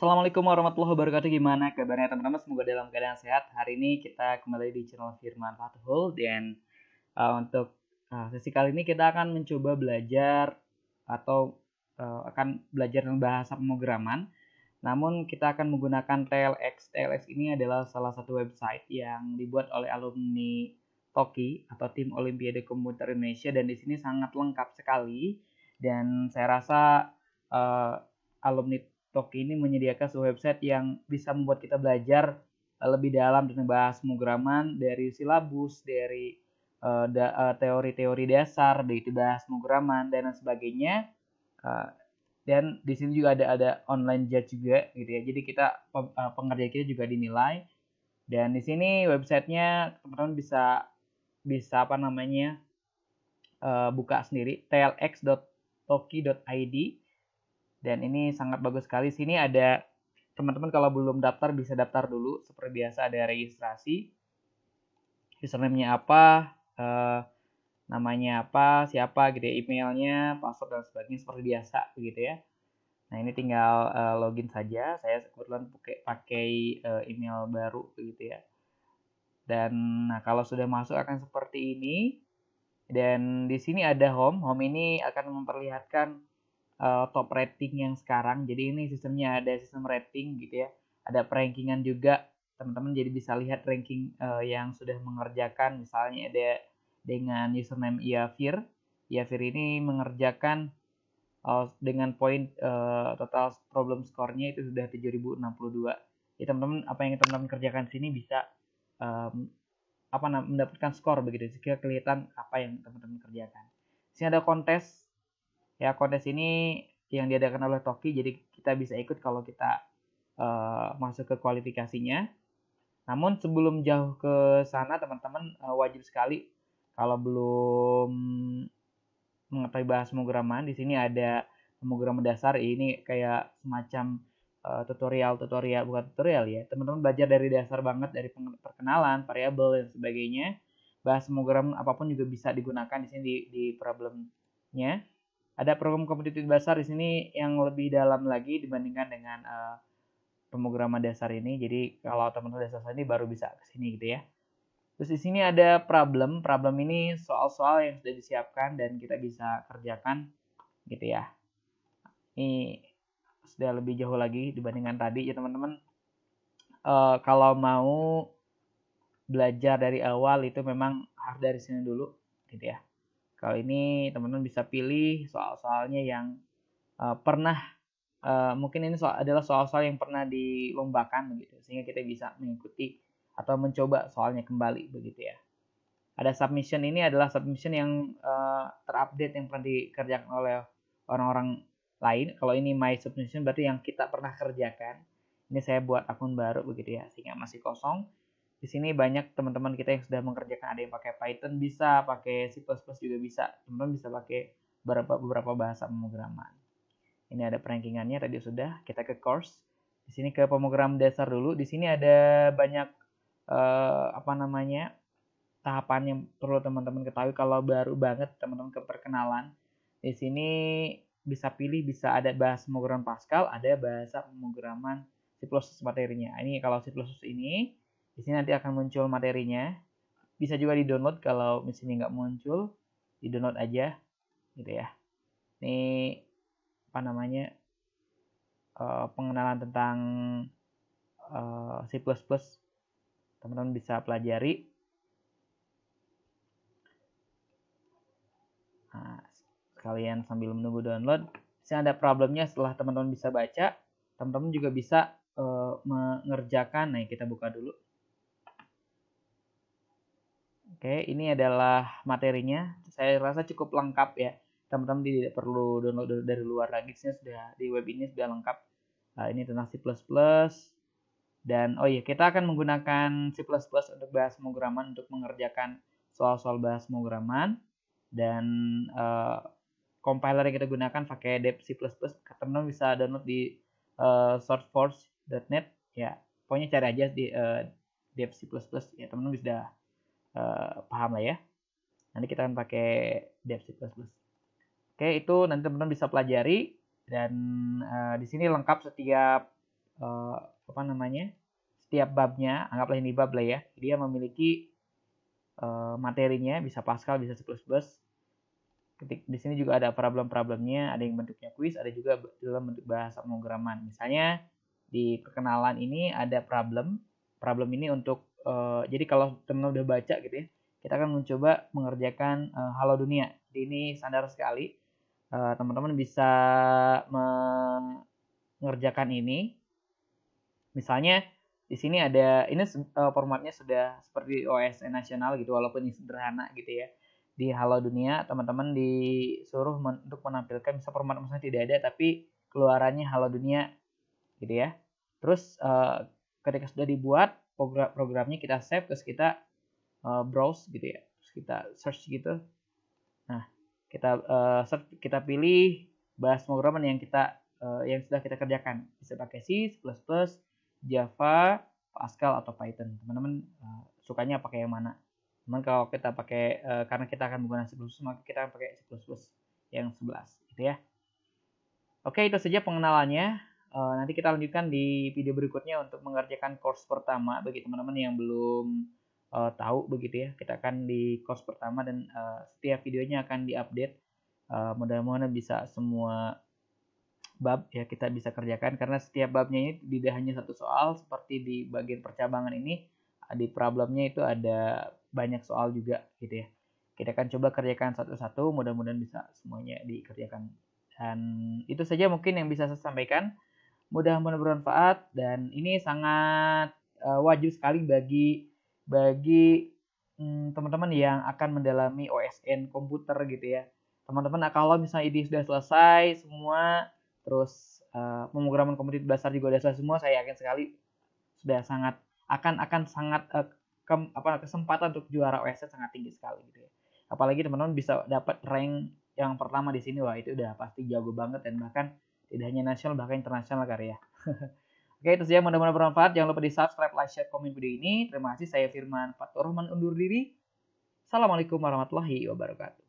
Assalamualaikum warahmatullahi wabarakatuh. Gimana kabarnya teman-teman? Semoga dalam keadaan sehat. Hari ini kita kembali di channel Firman Fathul dan uh, untuk uh, sesi kali ini kita akan mencoba belajar atau uh, akan belajar tentang bahasa pemrograman. Namun kita akan menggunakan TLX. TLX ini adalah salah satu website yang dibuat oleh alumni Toki atau tim Olimpiade Komputer Indonesia dan di sini sangat lengkap sekali dan saya rasa uh, alumni Toki ini menyediakan sebuah website yang bisa membuat kita belajar eh, lebih dalam dan membahas mugraman dari silabus, dari uh, da, uh, teori-teori dasar, dari bahas mugraman dan lain sebagainya. Uh, dan di sini juga ada ada online judge juga gitu ya. Jadi kita uh, pengerja kita juga dinilai. Dan di sini websitenya teman-teman bisa bisa apa namanya uh, buka sendiri tlx.toki.id dan ini sangat bagus sekali. Sini ada teman-teman kalau belum daftar bisa daftar dulu. Seperti biasa ada registrasi. Username-nya apa, eh, namanya apa, siapa gitu ya, emailnya, password dan sebagainya seperti biasa begitu ya. Nah ini tinggal eh, login saja. Saya kebetulan pakai pakai eh, email baru begitu ya. Dan nah kalau sudah masuk akan seperti ini. Dan di sini ada home. Home ini akan memperlihatkan uh, top rating yang sekarang. Jadi ini sistemnya ada sistem rating gitu ya. Ada perankingan juga. Teman-teman jadi bisa lihat ranking uh, yang sudah mengerjakan misalnya ada dengan username Iafir. Iafir ini mengerjakan uh, dengan poin uh, total problem skornya itu sudah 7062. Ya teman-teman apa yang teman-teman kerjakan sini bisa um, apa mendapatkan skor begitu jika kelihatan apa yang teman-teman kerjakan. sini ada kontes ya kontes ini yang diadakan oleh Toki jadi kita bisa ikut kalau kita uh, masuk ke kualifikasinya namun sebelum jauh ke sana teman-teman uh, wajib sekali kalau belum mengetahui bahas pemrograman di sini ada pemrograman dasar ini kayak semacam uh, eh, tutorial tutorial bukan tutorial ya teman-teman belajar dari dasar banget dari perkenalan variabel dan sebagainya bahas pemrograman apapun juga bisa digunakan di sini di, di problemnya ada program kompetitif dasar di sini yang lebih dalam lagi dibandingkan dengan uh, pemrograman dasar ini. Jadi kalau teman-teman dasar ini baru bisa ke sini gitu ya. Terus di sini ada problem. Problem ini soal-soal yang sudah disiapkan dan kita bisa kerjakan gitu ya. Ini sudah lebih jauh lagi dibandingkan tadi ya teman-teman. Uh, kalau mau belajar dari awal itu memang harus dari sini dulu gitu ya. Kali ini teman-teman bisa pilih soal-soalnya yang uh, pernah uh, mungkin ini soal, adalah soal-soal yang pernah dilombakan begitu sehingga kita bisa mengikuti atau mencoba soalnya kembali begitu ya. Ada submission ini adalah submission yang uh, terupdate yang pernah dikerjakan oleh orang-orang lain. Kalau ini my submission berarti yang kita pernah kerjakan. Ini saya buat akun baru begitu ya sehingga masih kosong di sini banyak teman-teman kita yang sudah mengerjakan ada yang pakai Python bisa, pakai C++ juga bisa. Teman-teman bisa pakai beberapa beberapa bahasa pemrograman. Ini ada perankingannya tadi sudah. Kita ke course. Di sini ke pemrogram dasar dulu. Di sini ada banyak eh, apa namanya? tahapan yang perlu teman-teman ketahui kalau baru banget teman-teman keperkenalan Di sini bisa pilih bisa ada bahasa pemrograman Pascal, ada bahasa pemrograman C++ materinya. Ini kalau C++ ini di sini nanti akan muncul materinya. Bisa juga di-download kalau misalnya nggak muncul, di-download aja gitu ya. Ini apa namanya? Eh, pengenalan tentang uh, C++. Teman-teman bisa pelajari. Nah, kalian sambil menunggu download, jika ada problemnya setelah teman-teman bisa baca, teman-teman juga bisa uh, mengerjakan. Nah, kita buka dulu. Oke, ini adalah materinya. Saya rasa cukup lengkap ya. Teman-teman tidak perlu download dari luar lagi. Sini sudah di web ini sudah lengkap. Uh, ini tentang C++ dan oh iya kita akan menggunakan C++ untuk bahas pemrograman untuk mengerjakan soal-soal bahas pemrograman dan uh, compiler yang kita gunakan pakai Dev C++. Teman-teman bisa download di uh, eh, sourceforge.net ya. Pokoknya cari aja di uh, dev C++ ya teman-teman bisa Eh, paham lah ya. Nanti kita akan pakai dev plus Oke, itu nanti teman-teman bisa pelajari dan uh, di sini lengkap setiap uh, apa namanya? setiap babnya, anggaplah ini bab lah ya. Dia memiliki uh, materinya bisa Pascal, bisa C++. Ketik di sini juga ada problem-problemnya, ada yang bentuknya kuis, ada juga dalam bentuk bahasa pemrograman. Misalnya di perkenalan ini ada problem. Problem ini untuk uh, jadi kalau teman-teman udah baca gitu ya kita akan mencoba mengerjakan uh, Halo Dunia. Jadi ini standar sekali. Eh, teman-teman uh, bisa mengerjakan ini. Misalnya di sini ada ini uh, formatnya sudah seperti OSN nasional gitu walaupun ini sederhana gitu ya. Di Halo Dunia teman-teman disuruh men untuk menampilkan misalnya format misalnya tidak ada tapi keluarannya Halo Dunia gitu ya. Terus uh, ketika sudah dibuat program programnya kita save terus kita uh, browse gitu ya terus kita search gitu nah kita uh, search, kita pilih bahas pemrograman yang kita uh, yang sudah kita kerjakan bisa pakai C, plus, Java, Pascal atau Python teman-teman uh, sukanya pakai yang mana teman kalau kita pakai uh, karena kita akan menggunakan C++ maka kita akan pakai C++ yang 11 gitu ya oke itu saja pengenalannya Uh, nanti kita lanjutkan di video berikutnya untuk mengerjakan course pertama bagi teman-teman yang belum uh, tahu begitu ya. Kita akan di course pertama dan uh, setiap videonya akan diupdate. Uh, mudah-mudahan bisa semua bab ya kita bisa kerjakan karena setiap babnya ini tidak hanya satu soal seperti di bagian percabangan ini di problemnya itu ada banyak soal juga gitu ya. Kita akan coba kerjakan satu-satu, mudah-mudahan bisa semuanya dikerjakan. Dan itu saja mungkin yang bisa saya sampaikan. Mudah-mudahan bermanfaat dan ini sangat uh, wajib sekali bagi bagi teman hmm, teman-teman yang akan mendalami OSN komputer gitu ya. Teman-teman nah kalau misalnya ini sudah selesai semua terus uh, pemrograman komputer dasar juga sudah selesai semua, saya yakin sekali sudah sangat akan akan sangat uh, eh, ke, apa kesempatan untuk juara OSN sangat tinggi sekali gitu ya. Apalagi teman-teman bisa dapat rank yang pertama di sini wah itu udah pasti jago banget dan bahkan tidak hanya nasional, bahkan internasional karya. Oke, itu saja mudah-mudahan bermanfaat. Jangan lupa di subscribe, like, share, komen video ini. Terima kasih, saya Firman Fatur Rahman undur diri. Assalamualaikum warahmatullahi wabarakatuh.